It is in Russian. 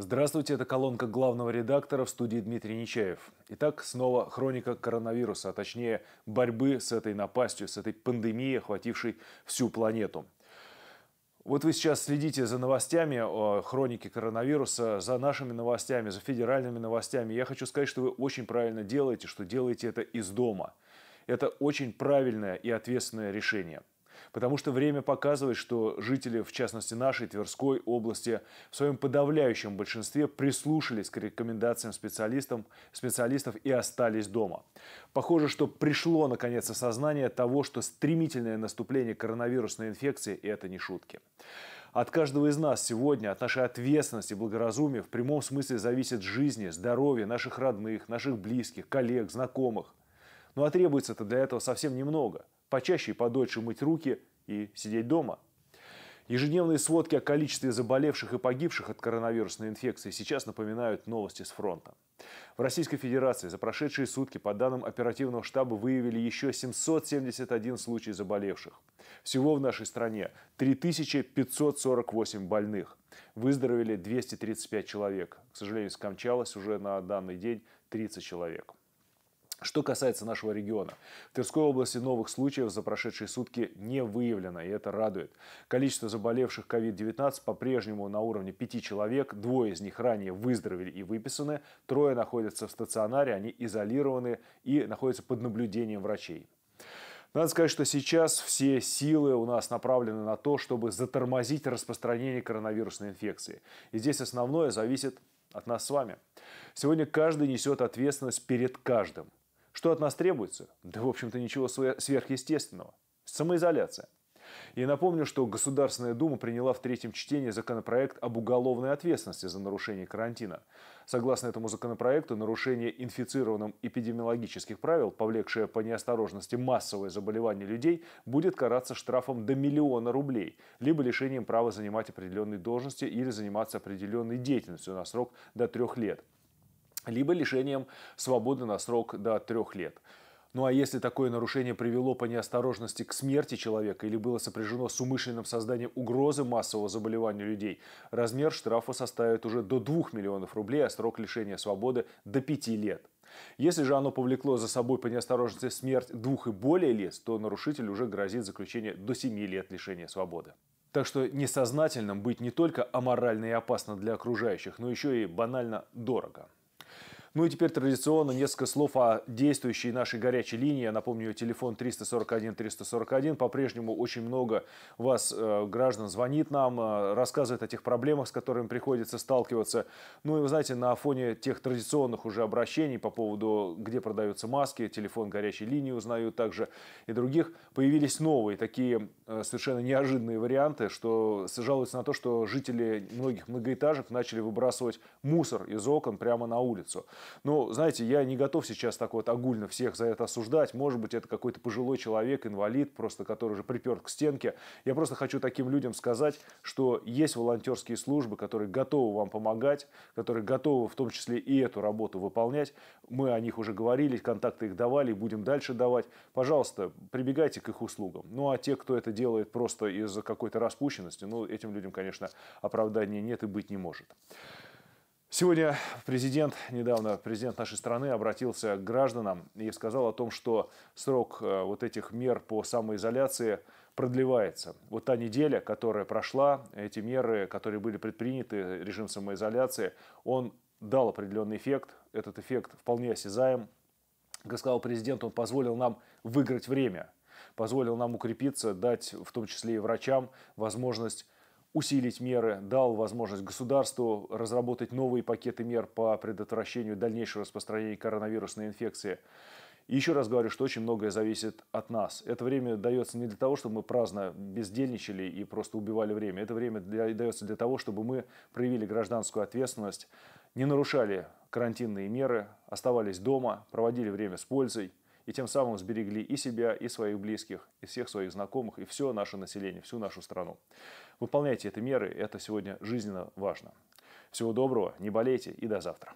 Здравствуйте, это колонка главного редактора в студии Дмитрий Нечаев. Итак, снова хроника коронавируса, а точнее борьбы с этой напастью, с этой пандемией, охватившей всю планету. Вот вы сейчас следите за новостями о хронике коронавируса, за нашими новостями, за федеральными новостями. Я хочу сказать, что вы очень правильно делаете, что делаете это из дома. Это очень правильное и ответственное решение – Потому что время показывает, что жители, в частности нашей Тверской области, в своем подавляющем большинстве прислушались к рекомендациям специалистам, специалистов и остались дома. Похоже, что пришло наконец осознание того, что стремительное наступление коронавирусной инфекции – это не шутки. От каждого из нас сегодня, от нашей ответственности, благоразумия в прямом смысле зависит жизни, здоровье наших родных, наших близких, коллег, знакомых. Ну а требуется это для этого совсем немного – почаще и подольше мыть руки и сидеть дома. Ежедневные сводки о количестве заболевших и погибших от коронавирусной инфекции сейчас напоминают новости с фронта. В Российской Федерации за прошедшие сутки, по данным оперативного штаба, выявили еще 771 случай заболевших. Всего в нашей стране 3548 больных. Выздоровели 235 человек. К сожалению, скончалось уже на данный день 30 человек. Что касается нашего региона, в Тверской области новых случаев за прошедшие сутки не выявлено, и это радует. Количество заболевших COVID-19 по-прежнему на уровне 5 человек, двое из них ранее выздоровели и выписаны, трое находятся в стационаре, они изолированы и находятся под наблюдением врачей. Надо сказать, что сейчас все силы у нас направлены на то, чтобы затормозить распространение коронавирусной инфекции. И здесь основное зависит от нас с вами. Сегодня каждый несет ответственность перед каждым. Что от нас требуется? Да, в общем-то, ничего сверхъестественного. Самоизоляция. И напомню, что Государственная Дума приняла в третьем чтении законопроект об уголовной ответственности за нарушение карантина. Согласно этому законопроекту, нарушение инфицированным эпидемиологических правил, повлекшее по неосторожности массовое заболевание людей, будет караться штрафом до миллиона рублей, либо лишением права занимать определенные должности или заниматься определенной деятельностью на срок до трех лет – либо лишением свободы на срок до трех лет. Ну а если такое нарушение привело по неосторожности к смерти человека или было сопряжено с умышленным созданием угрозы массового заболевания людей, размер штрафа составит уже до 2 миллионов рублей, а срок лишения свободы до 5 лет. Если же оно повлекло за собой по неосторожности смерть двух и более лиц, то нарушитель уже грозит заключение до 7 лет лишения свободы. Так что несознательным быть не только аморально и опасно для окружающих, но еще и банально дорого. Ну и теперь традиционно несколько слов о действующей нашей горячей линии. Я напомню, телефон 341-341. По-прежнему очень много вас, э, граждан, звонит нам, э, рассказывает о тех проблемах, с которыми приходится сталкиваться. Ну и, вы знаете, на фоне тех традиционных уже обращений по поводу, где продаются маски, телефон горячей линии узнают также и других, появились новые такие э, совершенно неожиданные варианты, что жалуются на то, что жители многих многоэтажек начали выбрасывать мусор из окон прямо на улицу. Ну, знаете, я не готов сейчас так вот огульно всех за это осуждать. Может быть, это какой-то пожилой человек, инвалид, просто который уже приперт к стенке. Я просто хочу таким людям сказать, что есть волонтерские службы, которые готовы вам помогать, которые готовы в том числе и эту работу выполнять. Мы о них уже говорили, контакты их давали, будем дальше давать. Пожалуйста, прибегайте к их услугам. Ну, а те, кто это делает просто из-за какой-то распущенности, ну, этим людям, конечно, оправдания нет и быть не может. Сегодня президент, недавно президент нашей страны обратился к гражданам и сказал о том, что срок э, вот этих мер по самоизоляции продлевается. Вот та неделя, которая прошла, эти меры, которые были предприняты, режим самоизоляции, он дал определенный эффект. Этот эффект вполне осязаем. Как сказал президент, он позволил нам выиграть время, позволил нам укрепиться, дать в том числе и врачам возможность усилить меры, дал возможность государству разработать новые пакеты мер по предотвращению дальнейшего распространения коронавирусной инфекции. И еще раз говорю, что очень многое зависит от нас. Это время дается не для того, чтобы мы праздно бездельничали и просто убивали время. Это время для, дается для того, чтобы мы проявили гражданскую ответственность, не нарушали карантинные меры, оставались дома, проводили время с пользой – и тем самым сберегли и себя, и своих близких, и всех своих знакомых, и все наше население, всю нашу страну. Выполняйте эти меры, это сегодня жизненно важно. Всего доброго, не болейте и до завтра.